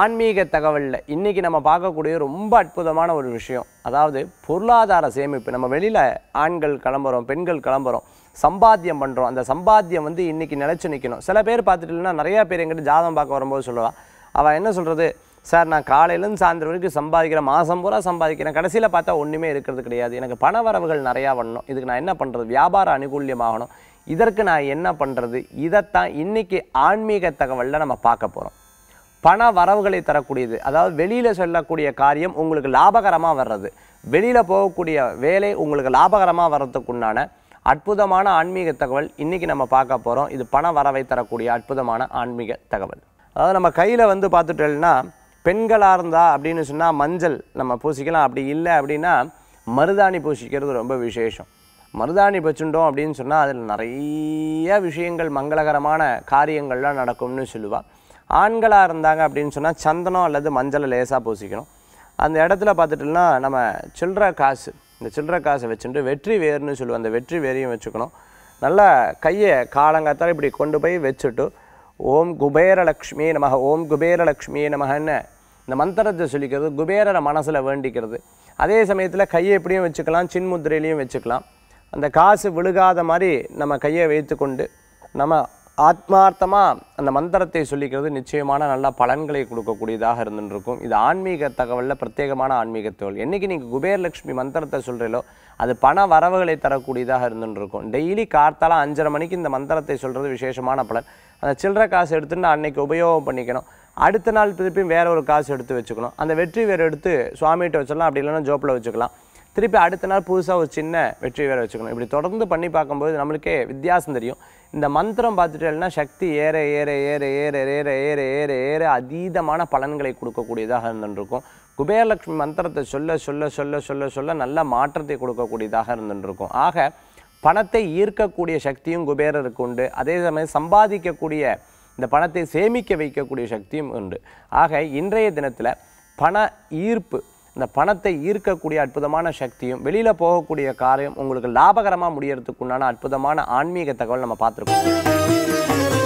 ஆன்மீக தகவலில் இன்றைக்கி நம்ம பார்க்கக்கூடிய ரொம்ப அற்புதமான ஒரு விஷயம் அதாவது பொருளாதார சேமிப்பு நம்ம வெளியில் ஆண்கள் கிளம்புறோம் பெண்கள் கிளம்புறோம் சம்பாத்தியம் பண்ணுறோம் அந்த சம்பாத்தியம் வந்து இன்றைக்கி நிலச்சி நிற்கணும் சில பேர் பார்த்துட்டுனா நிறையா பேர் எங்கிட்ட ஜாதகம் பார்க்க வரும்போது சொல்லுவாள் அவள் என்ன சொல்கிறது சார் நான் காலையிலேருந்து சாயந்தரம் வரைக்கும் சம்பாதிக்கிறேன் மாதம் பூரா சம்பாதிக்கிறேன் கடைசியில் பார்த்தா ஒன்றுமே இருக்கிறது கிடையாது எனக்கு பண வரவுகள் நிறையா பண்ணணும் இதுக்கு நான் என்ன பண்ணுறது வியாபார அனுகூல்யமாகணும் இதற்கு நான் என்ன பண்ணுறது இதைத்தான் இன்றைக்கி ஆன்மீக தகவலில் நம்ம பார்க்க போகிறோம் பண வரவுகளை தரக்கூடியது அதாவது வெளியில் செல்லக்கூடிய காரியம் உங்களுக்கு லாபகரமாக வர்றது வெளியில் போகக்கூடிய வேலை உங்களுக்கு லாபகரமாக வர்றதுக்குண்டான அற்புதமான ஆன்மீக தகவல் இன்றைக்கி நம்ம பார்க்க போகிறோம் இது பண வரவை தரக்கூடிய அற்புதமான ஆன்மீக தகவல் அதாவது நம்ம கையில் வந்து பார்த்துட்டோம்னா பெண்களாக இருந்தால் அப்படின்னு சொன்னால் மஞ்சள் நம்ம பூசிக்கலாம் அப்படி இல்லை அப்படின்னா மருதாணி பூசிக்கிறது ரொம்ப விசேஷம் மருதாணி பச்சுண்டோம் அப்படின்னு சொன்னால் அதில் நிறைய விஷயங்கள் மங்களகரமான காரியங்கள்லாம் நடக்கும்னு சொல்லுவாள் ஆண்களாக இருந்தாங்க அப்படின்னு சொன்னால் சந்தனம் அல்லது மஞ்சளை லேசாக பூசிக்கணும் அந்த இடத்துல பார்த்துட்டோம்னா நம்ம சில்லற காசு இந்த சில்லற காசை வச்சுட்டு வெற்றி வேர்ன்னு சொல்லுவோம் அந்த வெற்றி வேரையும் வச்சுக்கணும் நல்லா கையை காலங்காத்தால் இப்படி கொண்டு போய் வச்சுட்டு ஓம் குபேரலக்ஷ்மி நம ஓம் குபேரலக்ஷ்மி நமகன்னு இந்த மந்திரத்தை சொல்லிக்கிறது குபேரரை மனசில் வேண்டிக்கிறது அதே சமயத்தில் கையை எப்படியும் வச்சுக்கலாம் சின்முத்திரையிலையும் வச்சுக்கலாம் அந்த காசு விழுகாத மாதிரி நம்ம கையை வைத்து கொண்டு நம்ம ஆத்மார்த்தமாக அந்த மந்திரத்தை சொல்லிக்கிறது நிச்சயமான நல்ல பலன்களை கொடுக்கக்கூடியதாக இருந்துருக்கும் இது ஆன்மீக தகவலில் பிரத்யேகமான ஆன்மீக தகவல் என்றைக்கு நீங்கள் குபேரலட்சுமி மந்திரத்தை சொல்கிறீங்களோ அது பண வரவுகளை தரக்கூடியதாக இருந்துருக்கும் டெய்லி கார்த்தால அஞ்சரை மணிக்கு இந்த மந்திரத்தை சொல்கிறது விசேஷமான பலன் அந்த சில்லற காசு எடுத்துட்டு அன்றைக்கி உபயோகம் பண்ணிக்கணும் அடுத்த நாள் திருப்பியும் வேறு ஒரு காசு எடுத்து வச்சுக்கணும் அந்த வெற்றி வேறு எடுத்து சுவாமிகிட்ட வச்சிடலாம் அப்படி இல்லைன்னா ஜோப்பில் வச்சுக்கலாம் திருப்பி அடுத்த நாள் புதுசாக ஒரு சின்ன வெற்றி வேறு வச்சுக்கணும் இப்படி தொடர்ந்து பண்ணி பார்க்கும்போது நம்மளுக்கே வித்தியாசம் தெரியும் இந்த மந்திரம் பார்த்துட்டேன்னா சக்தி ஏற ஏற ஏற ஏற ஏற ஏற ஏற ஏற அதீதமான பலன்களை கொடுக்கக்கூடியதாக இருந்துருக்கும் குபேரலட்சுமி மந்திரத்தை சொல்ல சொல்ல சொல்ல சொல்ல சொல்ல நல்ல மாற்றத்தை கொடுக்கக்கூடியதாக இருந்துருக்கும் ஆக பணத்தை ஈர்க்கக்கூடிய சக்தியும் குபேரருக்கு உண்டு அதே சமயம் சம்பாதிக்கக்கூடிய இந்த பணத்தை சேமிக்க வைக்கக்கூடிய சக்தியும் உண்டு ஆக இன்றைய தினத்தில் பண ஈர்ப்பு இந்த பணத்தை ஈர்க்கக்கூடிய அற்புதமான சக்தியும் வெளியில் போகக்கூடிய காரியம் உங்களுக்கு லாபகரமாக முடியறதுக்குண்டான அற்புதமான ஆன்மீக தகவல் நம்ம பார்த்துருக்கோம்